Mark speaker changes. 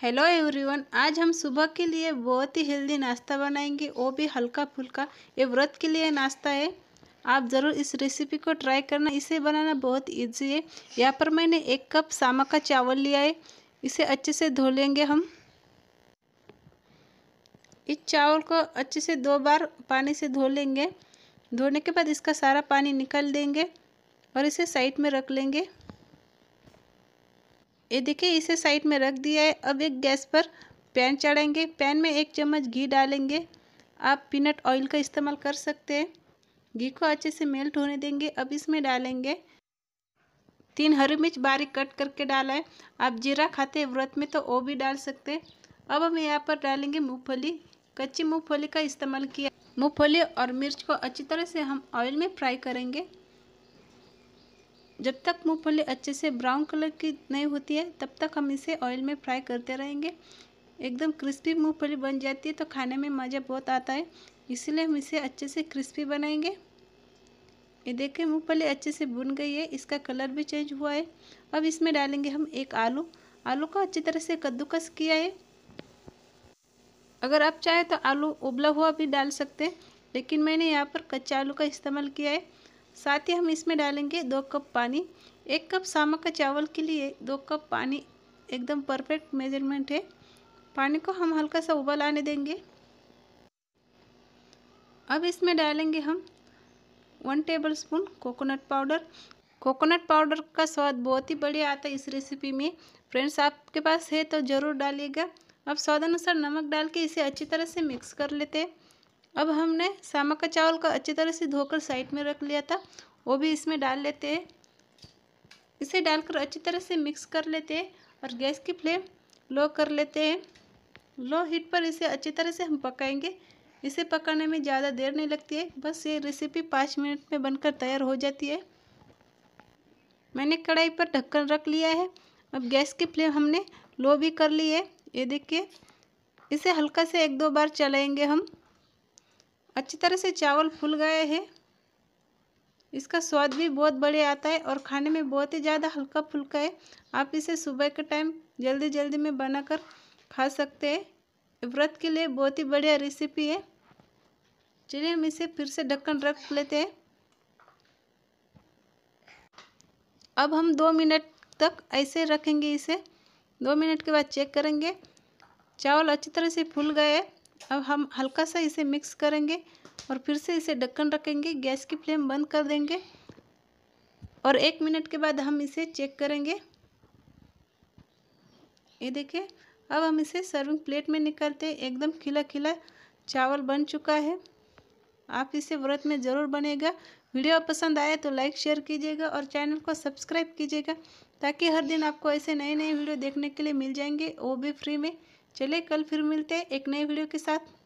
Speaker 1: hello everyone आज हम सुबह के लिए बहुत ही हेल्दी नाश्ता बनाएंगे वो भी हल्का फुल्का ये व्रत के लिए नाश्ता है आप ज़रूर इस रेसिपी को ट्राई करना इसे बनाना बहुत इजी है यहाँ पर मैंने एक कप सामा का चावल लिया है इसे अच्छे से धो लेंगे हम इस चावल को अच्छे से दो बार पानी से धो लेंगे धोने के बाद इसका सारा पानी निकाल देंगे और इसे साइड में रख लेंगे ये देखिए इसे साइड में रख दिया है अब एक गैस पर पैन चढ़ाएंगे पैन में एक चम्मच घी डालेंगे आप पीनट ऑयल का इस्तेमाल कर सकते हैं घी को अच्छे से मेल्ट होने देंगे अब इसमें डालेंगे तीन हरी मिर्च बारीक कट करके डाला है आप जीरा खाते व्रत में तो वो भी डाल सकते अब हम यहाँ पर डालेंगे मूँगफली कच्ची मूँगफली का इस्तेमाल किया मूँगफली और मिर्च को अच्छी तरह से हम ऑयल में फ्राई करेंगे जब तक मूँगफली अच्छे से ब्राउन कलर की नहीं होती है तब तक हम इसे ऑयल में फ्राई करते रहेंगे एकदम क्रिस्पी मूँगफली बन जाती है तो खाने में मज़ा बहुत आता है इसीलिए हम इसे अच्छे से क्रिस्पी बनाएंगे ये देखें मूँगफली अच्छे से बुन गई है इसका कलर भी चेंज हुआ है अब इसमें डालेंगे हम एक आलू आलू को अच्छी तरह से कद्दूकस किया है अगर आप चाहें तो आलू उबला हुआ भी डाल सकते हैं लेकिन मैंने यहाँ पर कच्चा आलू का इस्तेमाल किया है साथ ही हम इसमें डालेंगे दो कप पानी एक कप सामा का चावल के लिए दो कप पानी एकदम परफेक्ट मेजरमेंट है पानी को हम हल्का सा उबल आने देंगे अब इसमें डालेंगे हम one tablespoon coconut powder coconut powder का स्वाद बहुत ही बढ़िया आता है इस रेसिपी में फ्रेंड्स आपके पास है तो ज़रूर डालिएगा अब स्वाद अनुसार नमक डाल के इसे अच्छी तरह से मिक्स कर लेते हैं अब हमने सामा का चावल का अच्छी तरह से धोकर साइड में रख लिया था वो भी इसमें डाल लेते हैं इसे डालकर अच्छी तरह से मिक्स कर लेते हैं और गैस की फ्लेम लो कर लेते हैं लो हीट पर इसे अच्छी तरह से हम पकाएंगे इसे पकाने में ज़्यादा देर नहीं लगती है बस ये रेसिपी पाँच मिनट में बनकर तैयार हो जाती है मैंने कढ़ाई पर ढक्कन रख लिया है अब गैस की फ्लेम हमने लो भी कर ली है ये देखिए इसे हल्का से एक दो बार चलाएंगे हम अच्छी तरह से चावल फूल गए हैं इसका स्वाद भी बहुत बढ़िया आता है और खाने में बहुत ही ज़्यादा हल्का फुल्का है आप इसे सुबह के टाइम जल्दी जल्दी में बनाकर खा सकते हैं व्रत के लिए बहुत ही बढ़िया रेसिपी है चलिए हम इसे फिर से ढक्कन रख लेते हैं अब हम दो मिनट तक ऐसे रखेंगे इसे दो मिनट के बाद चेक करेंगे चावल अच्छी तरह से फूल गए हैं अब हम हल्का सा इसे मिक्स करेंगे और फिर से इसे ढक्कन रखेंगे गैस की फ्लेम बंद कर देंगे और एक मिनट के बाद हम इसे चेक करेंगे ये देखिए अब हम इसे सर्विंग प्लेट में निकालते एकदम खिला खिला चावल बन चुका है आप इसे व्रत में ज़रूर बनेगा वीडियो पसंद आए तो लाइक शेयर कीजिएगा और चैनल को सब्सक्राइब कीजिएगा ताकि हर दिन आपको ऐसे नए नए वीडियो देखने के लिए मिल जाएंगे वो भी फ्री में चलिए कल फिर मिलते हैं एक नए वीडियो के साथ